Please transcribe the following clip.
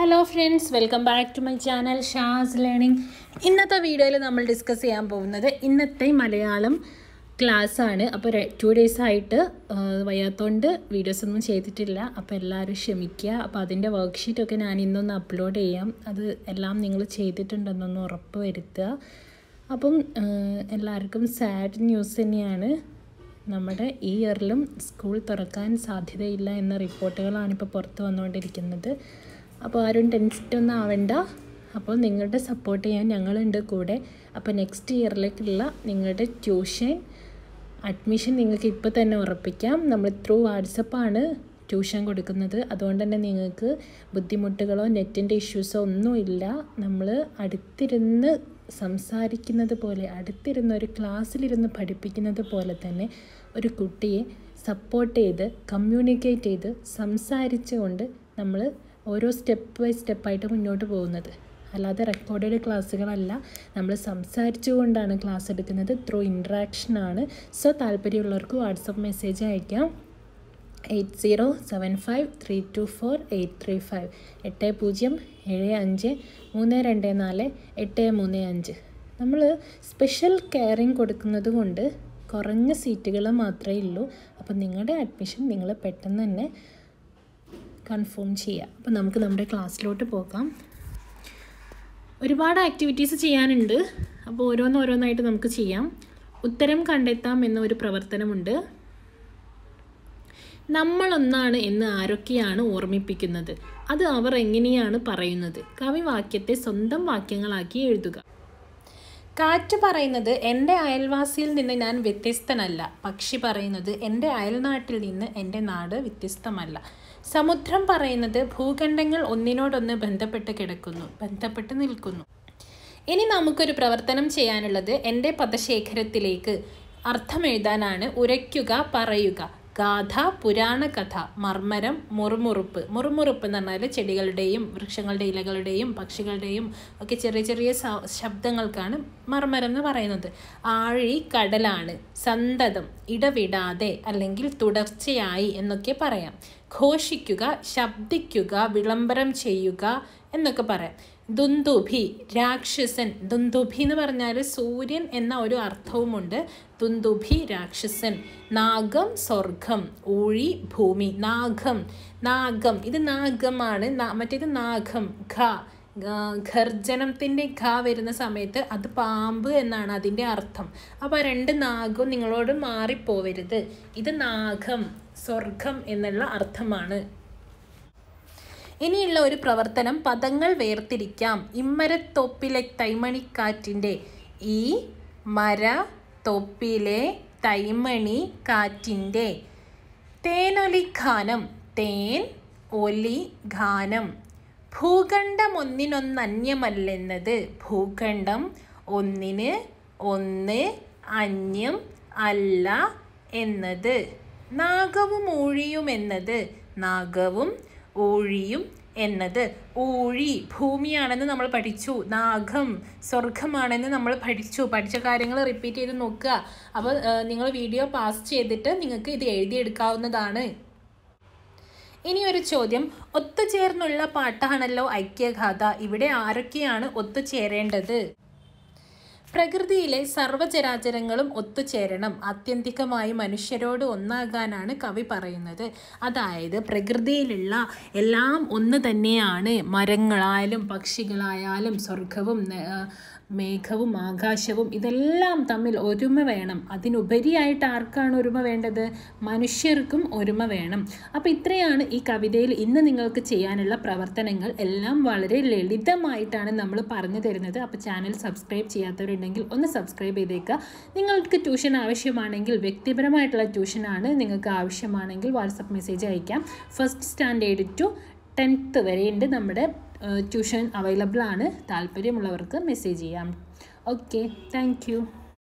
hello friends welcome back to my channel ഷാസ് learning ഇന്നത്തെ വീഡിയോയിൽ നമ്മൾ ഡിസ്കസ് ചെയ്യാൻ പോകുന്നത് ഇന്നത്തെ മലയാളം ക്ലാസ്സാണ് അപ്പോൾ ടു ഡേയ്സ് ആയിട്ട് വയ്യാത്തോണ്ട് വീഡിയോസ് ഒന്നും ചെയ്തിട്ടില്ല അപ്പോൾ എല്ലാവരും ക്ഷമിക്കുക അപ്പോൾ അതിൻ്റെ വർക്ക്ഷീറ്റൊക്കെ ഞാൻ ഇന്നൊന്ന് അപ്ലോഡ് ചെയ്യാം അത് എല്ലാം നിങ്ങൾ ചെയ്തിട്ടുണ്ടെന്നൊന്ന് ഉറപ്പ് വരുത്തുക അപ്പം എല്ലാവർക്കും സാഡ് ന്യൂസ് തന്നെയാണ് നമ്മുടെ ഈ ഇയറിലും സ്കൂൾ തുറക്കാൻ സാധ്യതയില്ല എന്ന റിപ്പോർട്ടുകളാണ് ഇപ്പോൾ പുറത്ത് വന്നുകൊണ്ടിരിക്കുന്നത് അപ്പോൾ ആരും ടെൻസ്റ്റൊന്നും ആവണ്ട അപ്പോൾ നിങ്ങളുടെ സപ്പോർട്ട് ചെയ്യാൻ ഞങ്ങളുണ്ട് കൂടെ അപ്പോൾ നെക്സ്റ്റ് ഇയറിലേക്കുള്ള നിങ്ങളുടെ ട്യൂഷൻ അഡ്മിഷൻ നിങ്ങൾക്ക് ഇപ്പോൾ തന്നെ ഉറപ്പിക്കാം നമ്മൾ ത്രൂ വാട്സപ്പാണ് ട്യൂഷൻ കൊടുക്കുന്നത് അതുകൊണ്ട് തന്നെ നിങ്ങൾക്ക് ബുദ്ധിമുട്ടുകളോ നെറ്റിൻ്റെ ഇഷ്യൂസോ ഒന്നുമില്ല നമ്മൾ അടുത്തിരുന്ന് സംസാരിക്കുന്നത് പോലെ അടുത്തിരുന്ന് ഒരു ക്ലാസ്സിലിരുന്ന് പഠിപ്പിക്കുന്നത് പോലെ തന്നെ ഒരു കുട്ടിയെ സപ്പോർട്ട് ചെയ്ത് കമ്മ്യൂണിക്കേറ്റ് ചെയ്ത് സംസാരിച്ചുകൊണ്ട് നമ്മൾ ഓരോ സ്റ്റെപ്പ് ബൈ സ്റ്റെപ്പായിട്ട് മുന്നോട്ട് പോകുന്നത് അല്ലാതെ റെക്കോർഡഡ് ക്ലാസ്സുകളല്ല നമ്മൾ സംസാരിച്ചുകൊണ്ടാണ് ക്ലാസ് എടുക്കുന്നത് ത്രൂ ആണ് സോ താല്പര്യമുള്ളവർക്ക് വാട്സപ്പ് മെസ്സേജ് അയക്കാം eight zero seven five three two four eight three five എട്ട് പൂജ്യം ഏഴ് അഞ്ച് മൂന്ന് രണ്ട് നാല് എട്ട് മൂന്ന് അഞ്ച് നമ്മൾ സ്പെഷ്യൽ കെയറിങ് കൊടുക്കുന്നത് കൊണ്ട് കുറഞ്ഞ സീറ്റുകൾ മാത്രമേ ഉള്ളൂ അപ്പം നിങ്ങളുടെ അഡ്മിഷൻ നിങ്ങൾ പെട്ടെന്ന് തന്നെ കൺഫേം ചെയ്യാം അപ്പോൾ നമുക്ക് നമ്മുടെ ക്ലാസ്സിലോട്ട് പോകാം ഒരുപാട് ആക്ടിവിറ്റീസ് ചെയ്യാനുണ്ട് അപ്പോൾ ഓരോന്നോരോന്നായിട്ട് നമുക്ക് ചെയ്യാം ഉത്തരം കണ്ടെത്താം എന്ന ഒരു പ്രവർത്തനമുണ്ട് നമ്മളൊന്നാണ് എന്ന് ആരൊക്കെയാണ് ഓർമ്മിപ്പിക്കുന്നത് അത് അവർ എങ്ങനെയാണ് പറയുന്നത് കവിവാക്യത്തെ സ്വന്തം വാക്യങ്ങളാക്കി എഴുതുക കാറ്റ് പറയുന്നത് എൻ്റെ അയൽവാസിയിൽ നിന്ന് ഞാൻ വ്യത്യസ്തനല്ല പക്ഷി പറയുന്നത് എൻ്റെ അയൽനാട്ടിൽ നിന്ന് എൻ്റെ നാട് വ്യത്യസ്തമല്ല സമുദ്രം പറയുന്നത് ഭൂഖണ്ഡങ്ങൾ ഒന്നിനോടൊന്ന് ബന്ധപ്പെട്ട് കിടക്കുന്നു ബന്ധപ്പെട്ട് നിൽക്കുന്നു ഇനി നമുക്കൊരു പ്രവർത്തനം ചെയ്യാനുള്ളത് എൻ്റെ പദശേഖരത്തിലേക്ക് അർത്ഥമെഴുതാനാണ് ഉരയ്ക്കുക പറയുക ഗാഥ പുരാണകഥ മർമ്മരം മുറുമുറുപ്പ് മുറുമുറുപ്പ് എന്ന് പറഞ്ഞാൽ ചെടികളുടെയും വൃക്ഷങ്ങളുടെ ഇലകളുടെയും പക്ഷികളുടെയും ഒക്കെ ചെറിയ ചെറിയ ശബ്ദങ്ങൾക്കാണ് മർമ്മരം എന്ന് പറയുന്നത് ആഴി കടലാണ് സന്തതം ഇടവിടാതെ അല്ലെങ്കിൽ തുടർച്ചയായി എന്നൊക്കെ പറയാം ഘോഷിക്കുക ശബ്ദിക്കുക വിളംബരം ചെയ്യുക എന്നൊക്കെ പറയാം ദുന്ദുഭി രാക്ഷസൻ ദുന്ദുഭി എന്ന് പറഞ്ഞാൽ സൂര്യൻ എന്ന ഒരു അർത്ഥവുമുണ്ട് ദുന്ദുഭി രാക്ഷസൻ നാഗം സ്വർഗം ഊഴി ഭൂമി നാഗം നാഗം ഇത് നാഗമാണ് മറ്റേത് നാഗം ഘ ഖർജനത്തിൻ്റെ ഘ വരുന്ന സമയത്ത് അത് പാമ്പ് എന്നാണ് അതിൻ്റെ അർത്ഥം അപ്പോൾ രണ്ട് നാഗം നിങ്ങളോട് മാറിപ്പോവരുത് ഇത് നാഗം സ്വർഗം എന്നുള്ള അർത്ഥമാണ് ഇനിയുള്ള ഒരു പ്രവർത്തനം പദങ്ങൾ വേർതിരിക്കാം ഇമ്മരത്തോപ്പിലെ തൈമണിക്കാറ്റിൻ്റെ ഈ മര തൊപ്പിലെ തൈമണി കാറ്റിൻ്റെ തേനൊലിഖാനം തേൻ ഒലി ഖാനം ഭൂഖണ്ഡം ഒന്നിനൊന്നന്യമല്ലെന്നത് ഭൂഖണ്ഡം ഒന്നിന് ഒന്ന് അന്യം അല്ല എന്നത് നാഗവും ഊഴിയുമെന്നത് നാഗവും ഊഴിയും എന്നത് ഊഴി ഭൂമിയാണെന്ന് നമ്മൾ പഠിച്ചു നാഗം സ്വർഗമാണെന്ന് നമ്മൾ പഠിച്ചു പഠിച്ച കാര്യങ്ങൾ റിപ്പീറ്റ് ചെയ്ത് നോക്കുക അപ്പോൾ നിങ്ങൾ വീഡിയോ പാസ് ചെയ്തിട്ട് നിങ്ങൾക്ക് ഇത് എഴുതിയെടുക്കാവുന്നതാണ് ഇനി ഒരു ചോദ്യം ഒത്തുചേർന്നുള്ള പാട്ടാണല്ലോ ഐക്യഗാഥ ഇവിടെ ആരൊക്കെയാണ് ഒത്തുചേരേണ്ടത് പ്രകൃതിയിലെ സർവ്വചരാചരങ്ങളും ഒത്തുചേരണം ആത്യന്തികമായി മനുഷ്യരോട് ഒന്നാകാനാണ് കവി പറയുന്നത് അതായത് പ്രകൃതിയിലുള്ള എല്ലാം ഒന്ന് തന്നെയാണ് മരങ്ങളായാലും പക്ഷികളായാലും സ്വർഗവും മേഘവും ആകാശവും ഇതെല്ലാം തമ്മിൽ ഒരുമ വേണം അതിനുപരിയായിട്ട് ആർക്കാണ് ഒരുമ വേണ്ടത് മനുഷ്യർക്കും ഒരുമ വേണം അപ്പോൾ ഇത്രയാണ് ഈ കവിതയിൽ ഇന്ന് നിങ്ങൾക്ക് ചെയ്യാനുള്ള പ്രവർത്തനങ്ങൾ എല്ലാം വളരെ ലളിതമായിട്ടാണ് നമ്മൾ പറഞ്ഞു തരുന്നത് അപ്പോൾ ചാനൽ സബ്സ്ക്രൈബ് ചെയ്യാത്തവർ ചെയ്തിട്ടുണ്ടെങ്കിൽ ഒന്ന് സബ്സ്ക്രൈബ് ചെയ്തേക്കുക നിങ്ങൾക്ക് ട്യൂഷൻ ആവശ്യമാണെങ്കിൽ വ്യക്തിപരമായിട്ടുള്ള ട്യൂഷനാണ് നിങ്ങൾക്ക് ആവശ്യമാണെങ്കിൽ വാട്സപ്പ് മെസ്സേജ് അയക്കാം ഫസ്റ്റ് സ്റ്റാൻഡേർഡ് ടു ടെൻത്ത് വരെയുണ്ട് നമ്മുടെ ട്യൂഷൻ അവൈലബിൾ ആണ് താല്പര്യമുള്ളവർക്ക് മെസ്സേജ് ചെയ്യാം ഓക്കെ താങ്ക്